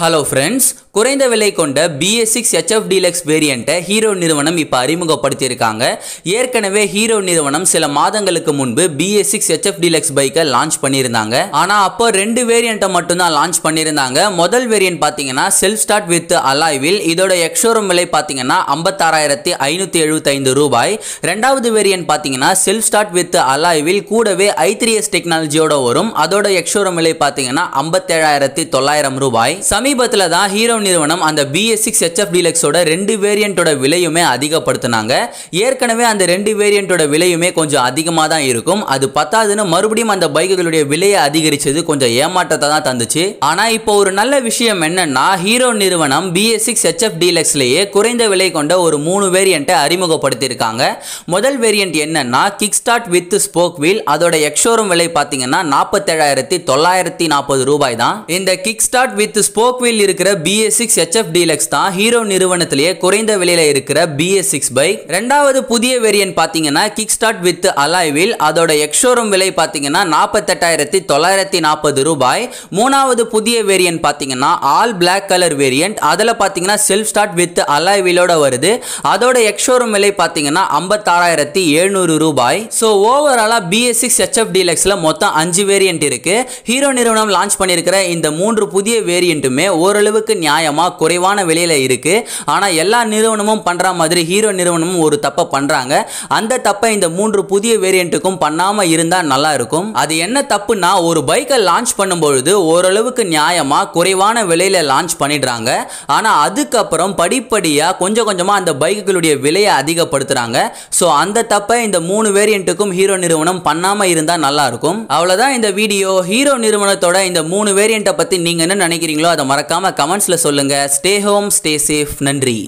hello friends குறைந்த விலை கொண்ட பிஎஸ் சிக்ஸ் ஹெச்எஃப் டீலக்ஸ் வேரியண்ட்டை ஹீரோ நிறுவனம் இப்போ அறிமுகப்படுத்தியிருக்காங்க ஏற்கனவே ஹீரோ நிறுவனம் சில மாதங்களுக்கு முன்பு பிஎஸ் சிக்ஸ் ஹெச்எஃப் டீலக்ஸ் பைக்கை லான்ச் பண்ணியிருந்தாங்க ஆனால் அப்போ ரெண்டு வேரியண்ட்டை மட்டும்தான் லான்ச் பண்ணியிருந்தாங்க முதல் வேரியன்ட் பார்த்தீங்கன்னா செல்ஃப் ஸ்டார்ட் வித் அலாய்வில் இதோட எக்ஷோரூம் விலை பார்த்தீங்கன்னா ஐம்பத்தாறாயிரத்தி ஐநூற்றி எழுபத்தைந்து ரூபாய் ரெண்டாவது வேரியன்ட் பார்த்தீங்கன்னா செல்ஃப் ஸ்டார்ட் வித் அலாய்வில் கூடவே ஐத்ரிஎஸ் டெக்னாலஜியோட வரும் அதோட எக்ஷோரூம் விலை பார்த்தீங்கன்னா ஐம்பத்தேழாயிரத்தி தொள்ளாயிரம் ரூபாய் சமீபத்தில் தான் ஹீரோ நிறுவனம் அந்த பிஎஸ் சிக்ஸ் ஹெச்எஃப் டீலக்ஸோட ரெண்டு வேரியண்ட்டோட விலையுமே அதிகப்படுத்தினாங்க ஏற்கனவே அந்த ரெண்டு வேரியண்ட்டோட விலையுமே கொஞ்சம் அதிகமாக தான் இருக்கும் அது பத்தாதுன்னு மறுபடியும் அந்த பைக்குகளுடைய விலையை அதிகரிச்சது கொஞ்சம் ஏமாற்றத்தை தான் தந்துச்சு ஆனால் இப்போ ஒரு நல்ல விஷயம் என்னன்னா ஹீரோ நிறுவனம் பிஎஸ் சிக்ஸ் ஹெச்எஃப் டீலக்ஸ்லேயே குறைந்த விலை கொண்ட ஒரு மூணு வேரியண்ட்டை அறிமுகப்படுத்தியிருக்காங்க முதல் வேரியண்ட் என்னன்னா kick start with spoke wheel அதோட எக்ஷோரூம் விலை பார்த்தீங்கன்னா நாற்பத்தேழாயிரத்தி தொள்ளாயிரத்தி நாற்பது ரூபாய் தான் இந்த kick start with spoke spoke wheel இருக்கிற பிஎஸ் சிக்ஸ் ஹெச்எஃப் டீலக்ஸ் தான் ஹீரோ நிறுவனத்திலேயே குறைந்த விலையில இருக்கிற பிஎஸ் சிக்ஸ் பைக் ரெண்டாவது புதிய வேரியன்ட் பார்த்தீங்கன்னா கிக் ஸ்டார்ட் வித் அலாய்வில் அதோட எக்ஷோரூம் விலை பார்த்தீங்கன்னா நாற்பத்தெட்டாயிரத்தி தொள்ளாயிரத்தி நாற்பது ரூபாய் மூணாவது புதிய வேரியன்ட் பார்த்தீங்கன்னா ஆல் பிளாக் கலர் வேரியன்ட் அதில் பார்த்தீங்கன்னா செல்ஃப் ஸ்டார்ட் வித் அலாய் வீலோட வருது அதோட எக்ஷோரூம் விலை பார்த்தீங்கன்னா ஐம்பத்தாறாயிரத்தி எழுநூறு ரூபாய் ஸோ ஓவராலாக பிஎஸ் சிக்ஸ் ஹெச்எஃப் டீலக்ஸில் மொத்தம் அஞ்சு வேரியன்ட் இருக்குது ஹீரோ நிறுவனம் லான்ச் பண்ணியிருக்கிற இந்த மூன்று புதிய வேரியண்ட்டுமே நிறுவனமே ஓரளவுக்கு நியாயமாக குறைவான விலையில் இருக்குது ஆனால் எல்லா நிறுவனமும் பண்ணுற மாதிரி ஹீரோ நிறுவனமும் ஒரு தப்பை பண்ணுறாங்க அந்த தப்பை இந்த மூன்று புதிய வேரியண்ட்டுக்கும் பண்ணாமல் இருந்தால் நல்லா இருக்கும் அது என்ன தப்புனா ஒரு பைக்கை லான்ச் பண்ணும்பொழுது ஓரளவுக்கு நியாயமாக குறைவான விலையில் லான்ச் பண்ணிடுறாங்க ஆனால் அதுக்கப்புறம் படிப்படியாக கொஞ்சம் கொஞ்சமாக அந்த பைக்குகளுடைய விலையை அதிகப்படுத்துகிறாங்க ஸோ அந்த தப்பை இந்த மூணு வேரியண்ட்டுக்கும் ஹீரோ நிறுவனம் பண்ணாமல் இருந்தால் நல்லா இருக்கும் அவ்வளோதான் இந்த வீடியோ ஹீரோ நிறுவனத்தோட இந்த மூணு வேரியண்ட்டை பற்றி நீங்கள் என்ன நினைக்கிறீங்களோ அதை மறக்காமல் கமெண்ட்ஸில் சொல்லுங்கள் ஸ்டே ஹோம் ஸ்டே சேஃப் நன்றி